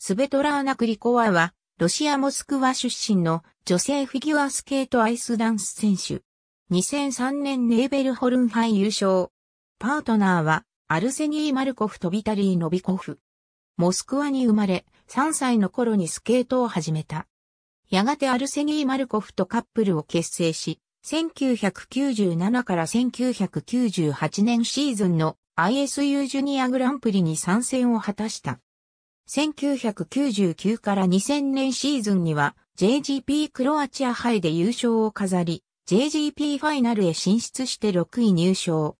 スベトラーナ・クリコワは、ロシア・モスクワ出身の女性フィギュアスケートアイスダンス選手。2003年ネーベルホルン杯優勝。パートナーは、アルセニー・マルコフとビタリー・ノビコフ。モスクワに生まれ、3歳の頃にスケートを始めた。やがてアルセニー・マルコフとカップルを結成し、1997から1998年シーズンの ISU ジュニアグランプリに参戦を果たした。1999から2000年シーズンには JGP クロアチア杯で優勝を飾り、JGP ファイナルへ進出して6位入賞。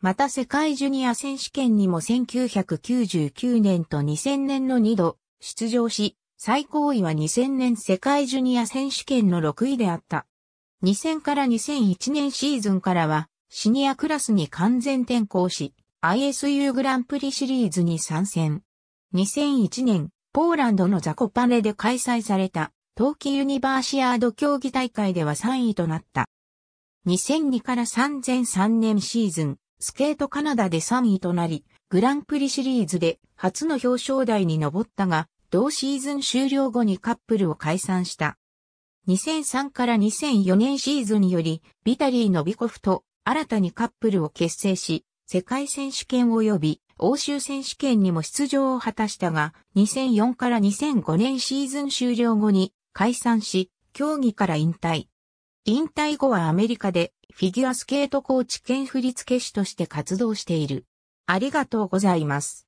また世界ジュニア選手権にも1999年と2000年の2度出場し、最高位は2000年世界ジュニア選手権の6位であった。2000から2001年シーズンからはシニアクラスに完全転向し、ISU グランプリシリーズに参戦。2001年、ポーランドのザコパネで開催された、冬季ユニバーシアード競技大会では3位となった。2002から3003年シーズン、スケートカナダで3位となり、グランプリシリーズで初の表彰台に上ったが、同シーズン終了後にカップルを解散した。2003から2004年シーズンにより、ビタリー・ノビコフと新たにカップルを結成し、世界選手権及び欧州選手権にも出場を果たしたが、2004から2005年シーズン終了後に解散し、競技から引退。引退後はアメリカでフィギュアスケートコーチ兼振付師として活動している。ありがとうございます。